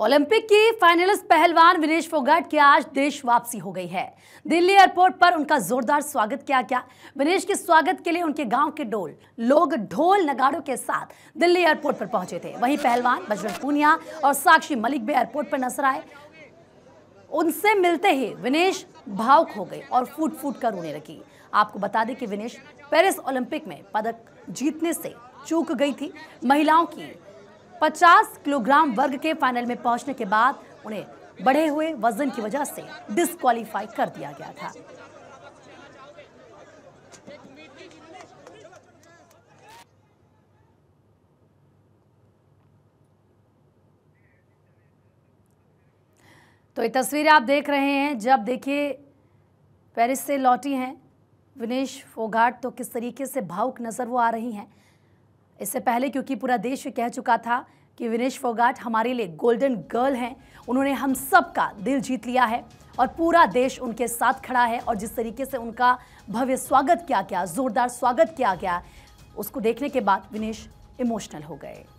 Olympic की finalist पहलवान विनेश फोगाट की आज देश वापसी हो गई है दिल्ली एयरपोर्ट पर उनका जोरदार स्वागत किया गया विनेश के स्वागत के लिए उनके गांव के डोल लोग ढोल नगाड़ों के साथ दिल्ली एयरपोर्ट पर पहुंचे थे वहीं पहलवान बजरंग पूनिया और साक्षी मलिक भी एयरपोर्ट पर नजर आए उनसे मिलते ही विनेश भावुक हो गए और फूट फूट कर रोने लगी आपको बता दें कि विनेश पेरिस ओलंपिक में पदक जीतने से चूक गई थी महिलाओं की 50 किलोग्राम वर्ग के फाइनल में पहुंचने के बाद उन्हें बढ़े हुए वजन की वजह से डिस्कालीफाई कर दिया गया था तो ये तस्वीरें आप देख रहे हैं जब देखिए पेरिस से लौटी हैं विनेश फोगाट तो किस तरीके से भावुक नज़र वो आ रही हैं इससे पहले क्योंकि पूरा देश कह चुका था कि विनेश फोगाट हमारे लिए गोल्डन गर्ल हैं उन्होंने हम सब का दिल जीत लिया है और पूरा देश उनके साथ खड़ा है और जिस तरीके से उनका भव्य स्वागत किया गया ज़ोरदार स्वागत किया गया उसको देखने के बाद विनेश इमोशनल हो गए